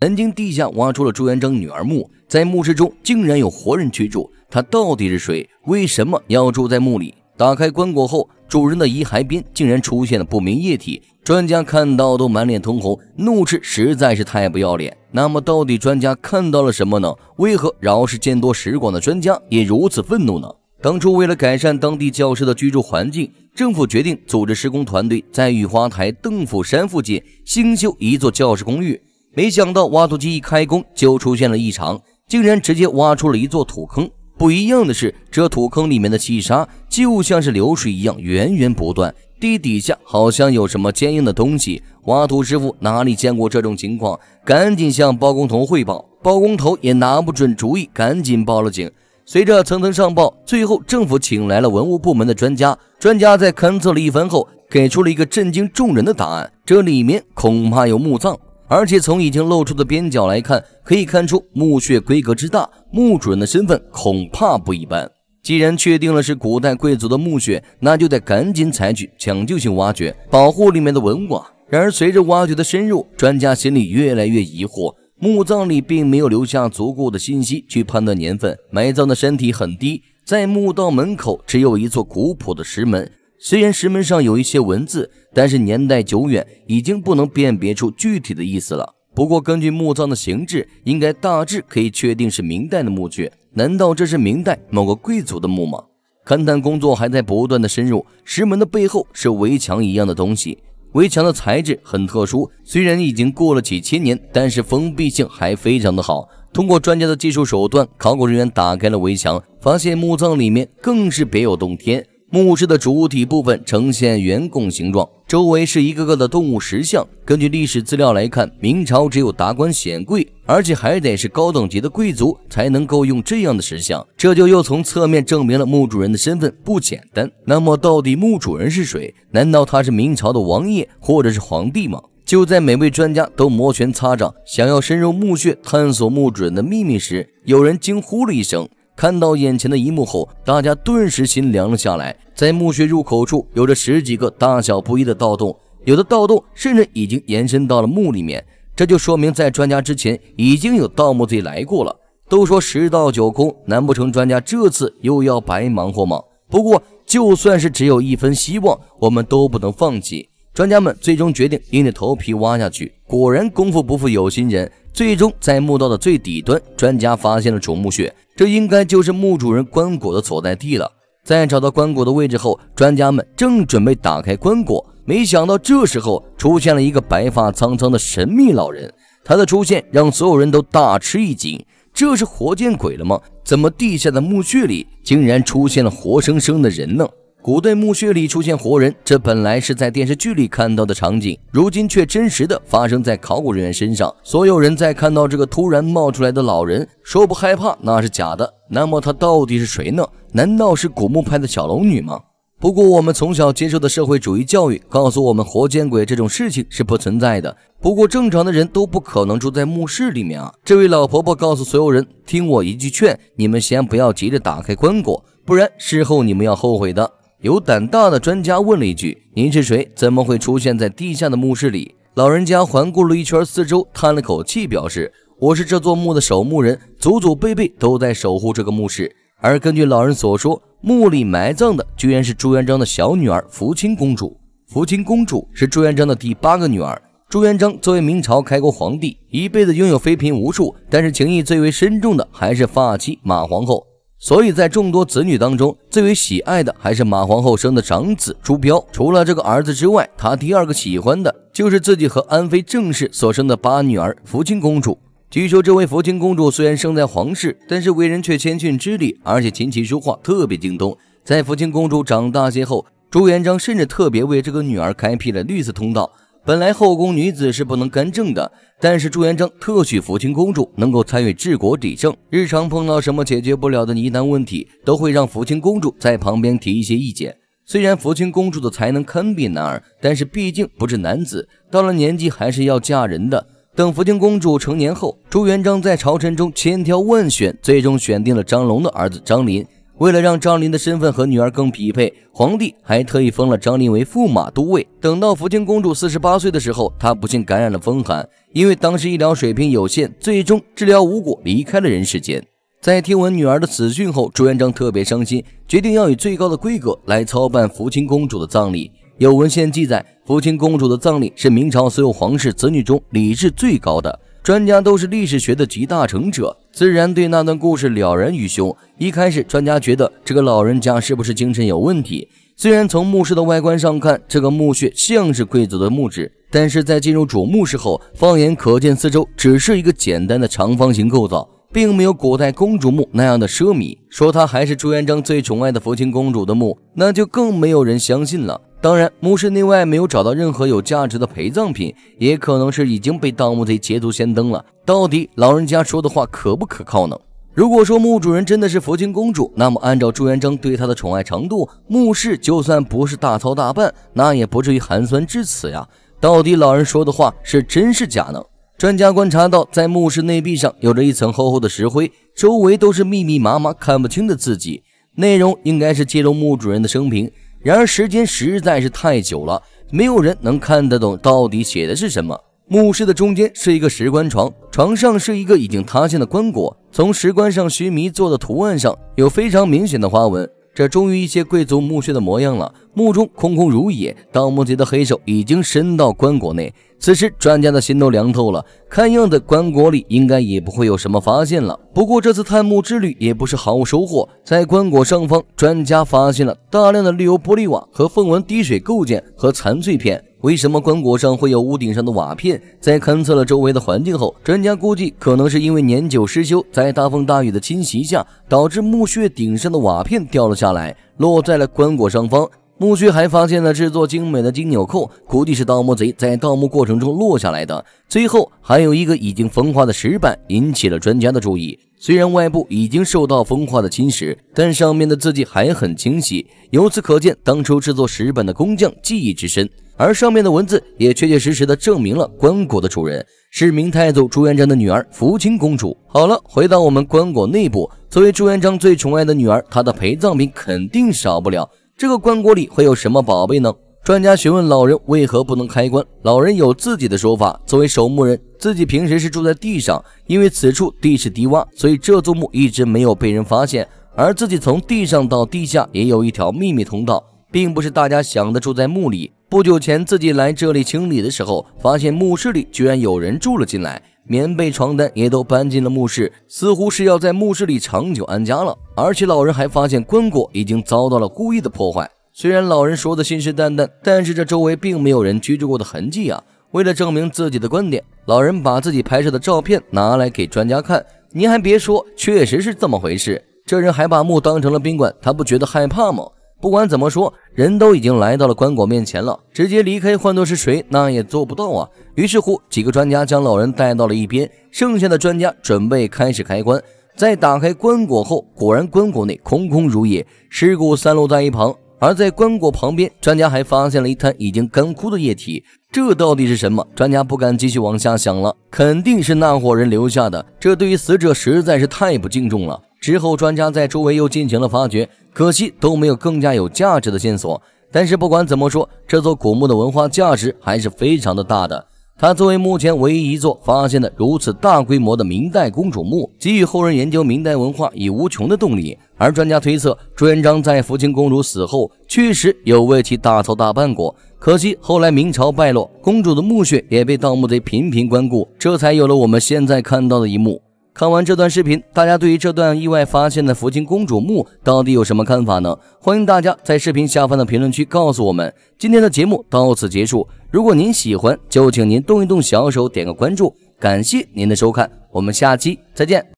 南京地下挖出了朱元璋女儿墓，在墓室中竟然有活人居住，他到底是谁？为什么要住在墓里？打开棺椁后，主人的遗骸边竟然出现了不明液体，专家看到都满脸通红，怒斥实在是太不要脸。那么到底专家看到了什么呢？为何饶是见多识广的专家也如此愤怒呢？当初为了改善当地教师的居住环境，政府决定组织施工团队在雨花台邓府山附近新修一座教师公寓。没想到挖土机一开工就出现了异常，竟然直接挖出了一座土坑。不一样的是，这土坑里面的细沙就像是流水一样源源不断，地底下好像有什么坚硬的东西。挖土师傅哪里见过这种情况，赶紧向包工头汇报。包工头也拿不准主意，赶紧报了警。随着层层上报，最后政府请来了文物部门的专家。专家在勘测了一番后，给出了一个震惊众人的答案：这里面恐怕有墓葬。而且从已经露出的边角来看，可以看出墓穴规格之大，墓主人的身份恐怕不一般。既然确定了是古代贵族的墓穴，那就得赶紧采取抢救性挖掘，保护里面的文物。然而，随着挖掘的深入，专家心里越来越疑惑：墓葬里并没有留下足够的信息去判断年份，埋葬的身体很低，在墓道门口只有一座古朴的石门。虽然石门上有一些文字，但是年代久远，已经不能辨别出具体的意思了。不过，根据墓葬的形制，应该大致可以确定是明代的墓穴。难道这是明代某个贵族的墓吗？勘探工作还在不断的深入。石门的背后是围墙一样的东西，围墙的材质很特殊。虽然已经过了几千年，但是封闭性还非常的好。通过专家的技术手段，考古人员打开了围墙，发现墓葬里面更是别有洞天。墓室的主体部分呈现圆拱形状，周围是一个个的动物石像。根据历史资料来看，明朝只有达官显贵，而且还得是高等级的贵族，才能够用这样的石像。这就又从侧面证明了墓主人的身份不简单。那么，到底墓主人是谁？难道他是明朝的王爷，或者是皇帝吗？就在每位专家都摩拳擦掌，想要深入墓穴探索墓主人的秘密时，有人惊呼了一声。看到眼前的一幕后，大家顿时心凉了下来。在墓穴入口处，有着十几个大小不一的盗洞，有的盗洞甚至已经延伸到了墓里面。这就说明，在专家之前，已经有盗墓贼来过了。都说十盗九空，难不成专家这次又要白忙活吗？不过，就算是只有一分希望，我们都不能放弃。专家们最终决定硬着头皮挖下去。果然，功夫不负有心人，最终在墓道的最底端，专家发现了主墓穴，这应该就是墓主人棺椁的所在地了。在找到棺椁的位置后，专家们正准备打开棺椁，没想到这时候出现了一个白发苍苍的神秘老人。他的出现让所有人都大吃一惊：这是活见鬼了吗？怎么地下的墓穴里竟然出现了活生生的人呢？古代墓穴里出现活人，这本来是在电视剧里看到的场景，如今却真实的发生在考古人员身上。所有人在看到这个突然冒出来的老人，说不害怕那是假的。那么他到底是谁呢？难道是古墓派的小龙女吗？不过我们从小接受的社会主义教育告诉我们，活见鬼这种事情是不存在的。不过正常的人都不可能住在墓室里面啊。这位老婆婆告诉所有人，听我一句劝，你们先不要急着打开棺椁，不然事后你们要后悔的。有胆大的专家问了一句：“您是谁？怎么会出现在地下的墓室里？”老人家环顾了一圈四周，叹了口气，表示：“我是这座墓的守墓人，祖祖辈辈都在守护这个墓室。而根据老人所说，墓里埋葬的居然是朱元璋的小女儿福清公主。福清公主是朱元璋的第八个女儿。朱元璋作为明朝开国皇帝，一辈子拥有妃嫔无数，但是情谊最为深重的还是发妻马皇后。”所以在众多子女当中，最为喜爱的还是马皇后生的长子朱标。除了这个儿子之外，他第二个喜欢的就是自己和安妃正氏所生的八女儿福清公主。据说这位福清公主虽然生在皇室，但是为人却谦逊知礼，而且琴棋书画特别精通。在福清公主长大些后，朱元璋甚至特别为这个女儿开辟了绿色通道。本来后宫女子是不能干政的，但是朱元璋特许福清公主能够参与治国理政，日常碰到什么解决不了的疑难问题，都会让福清公主在旁边提一些意见。虽然福清公主的才能堪比男儿，但是毕竟不是男子，到了年纪还是要嫁人的。等福清公主成年后，朱元璋在朝臣中千挑万选，最终选定了张龙的儿子张林。为了让张林的身份和女儿更匹配，皇帝还特意封了张林为驸马都尉。等到福清公主四十八岁的时候，她不幸感染了风寒，因为当时医疗水平有限，最终治疗无果，离开了人世间。在听闻女儿的死讯后，朱元璋特别伤心，决定要以最高的规格来操办福清公主的葬礼。有文献记载，福清公主的葬礼是明朝所有皇室子女中礼制最高的。专家都是历史学的集大成者，自然对那段故事了然于胸。一开始，专家觉得这个老人家是不是精神有问题？虽然从墓室的外观上看，这个墓穴像是贵族的墓址，但是在进入主墓室后，放眼可见四周只是一个简单的长方形构造，并没有古代公主墓那样的奢靡。说它还是朱元璋最宠爱的福清公主的墓，那就更没有人相信了。当然，墓室内外没有找到任何有价值的陪葬品，也可能是已经被盗墓贼捷足先登了。到底老人家说的话可不可靠呢？如果说墓主人真的是佛经公主，那么按照朱元璋对她的宠爱程度，墓室就算不是大操大办，那也不至于寒酸至此呀。到底老人说的话是真是假呢？专家观察到，在墓室内壁上有着一层厚厚的石灰，周围都是密密麻麻看不清的字迹，内容应该是记录墓主人的生平。然而时间实在是太久了，没有人能看得懂到底写的是什么。墓室的中间是一个石棺床，床上是一个已经塌陷的棺椁。从石棺上须弥座的图案上有非常明显的花纹。这终于一些贵族墓穴的模样了，墓中空空如也，盗墓贼的黑手已经伸到棺椁内。此时专家的心都凉透了，看样子棺椁里应该也不会有什么发现了。不过这次探墓之旅也不是毫无收获，在棺椁上方，专家发现了大量的绿油玻璃瓦和凤纹滴水构件和残碎片。为什么棺椁上会有屋顶上的瓦片？在勘测了周围的环境后，专家估计可能是因为年久失修，在大风大雨的侵袭下，导致墓穴顶上的瓦片掉了下来，落在了棺椁上方。墓穴还发现了制作精美的金纽扣，估计是盗墓贼在盗墓过程中落下来的。最后，还有一个已经风化的石板引起了专家的注意。虽然外部已经受到风化的侵蚀，但上面的字迹还很清晰。由此可见，当初制作石板的工匠技艺之深，而上面的文字也确确实实的证明了棺椁的主人是明太祖朱元璋的女儿福清公主。好了，回到我们棺椁内部，作为朱元璋最宠爱的女儿，她的陪葬品肯定少不了。这个棺椁里会有什么宝贝呢？专家询问老人为何不能开棺，老人有自己的说法。作为守墓人，自己平时是住在地上，因为此处地势低洼，所以这座墓一直没有被人发现。而自己从地上到地下也有一条秘密通道，并不是大家想的住在墓里。不久前自己来这里清理的时候，发现墓室里居然有人住了进来，棉被、床单也都搬进了墓室，似乎是要在墓室里长久安家了。而且老人还发现棺椁已经遭到了故意的破坏。虽然老人说的信誓旦旦，但是这周围并没有人居住过的痕迹啊。为了证明自己的观点，老人把自己拍摄的照片拿来给专家看。您还别说，确实是这么回事。这人还把墓当成了宾馆，他不觉得害怕吗？不管怎么说，人都已经来到了棺椁面前了，直接离开，换做是谁，那也做不到啊。于是乎，几个专家将老人带到了一边，剩下的专家准备开始开棺。在打开棺椁后，果然棺椁内空空如也，尸骨散落在一旁。而在棺椁旁边，专家还发现了一滩已经干枯的液体，这到底是什么？专家不敢继续往下想了，肯定是那伙人留下的，这对于死者实在是太不敬重了。之后，专家在周围又进行了发掘，可惜都没有更加有价值的线索。但是不管怎么说，这座古墓的文化价值还是非常的大的。它作为目前唯一一座发现的如此大规模的明代公主墓，给予后人研究明代文化以无穷的动力。而专家推测，朱元璋在福清公主死后，确实有为其大操大办过。可惜后来明朝败落，公主的墓穴也被盗墓贼频频光顾，这才有了我们现在看到的一幕。看完这段视频，大家对于这段意外发现的福清公主墓到底有什么看法呢？欢迎大家在视频下方的评论区告诉我们。今天的节目到此结束，如果您喜欢，就请您动一动小手点个关注，感谢您的收看，我们下期再见。